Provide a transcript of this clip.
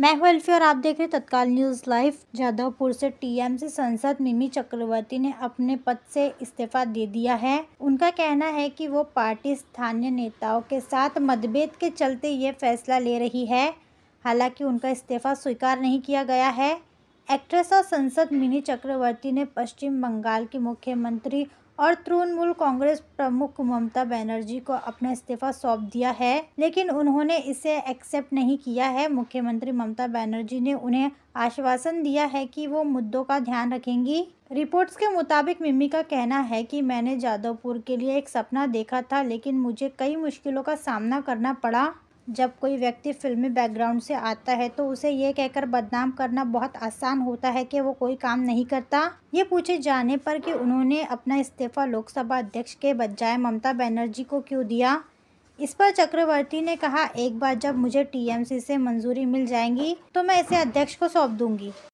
मैं हूं अल्फी और आप देख रहे तत्काल न्यूज़ लाइव जादवपुर से टीएमसी संसद मिमी चक्रवर्ती ने अपने पद से इस्तीफा दे दिया है उनका कहना है कि वो पार्टी स्थानीय नेताओं के साथ मतभेद के चलते ये फैसला ले रही है हालांकि उनका इस्तीफा स्वीकार नहीं किया गया है एक्ट्रेस और संसद मिनी चक्रवर्ती ने पश्चिम बंगाल की मुख्यमंत्री और तृणमूल कांग्रेस प्रमुख ममता बनर्जी को अपना इस्तीफा सौंप दिया है लेकिन उन्होंने इसे एक्सेप्ट नहीं किया है मुख्यमंत्री ममता बनर्जी ने उन्हें आश्वासन दिया है कि वो मुद्दों का ध्यान रखेंगी रिपोर्ट्स के मुताबिक मिम्मी का कहना है कि मैंने जादवपुर के लिए एक सपना देखा था लेकिन मुझे कई मुश्किलों का सामना करना पड़ा जब कोई व्यक्ति फिल्मी बैकग्राउंड से आता है तो उसे ये कहकर बदनाम करना बहुत आसान होता है कि वो कोई काम नहीं करता ये पूछे जाने पर कि उन्होंने अपना इस्तीफा लोकसभा अध्यक्ष के बजाय ममता बनर्जी को क्यों दिया इस पर चक्रवर्ती ने कहा एक बार जब मुझे टीएमसी से मंजूरी मिल जाएंगी तो मैं इसे अध्यक्ष को सौंप दूंगी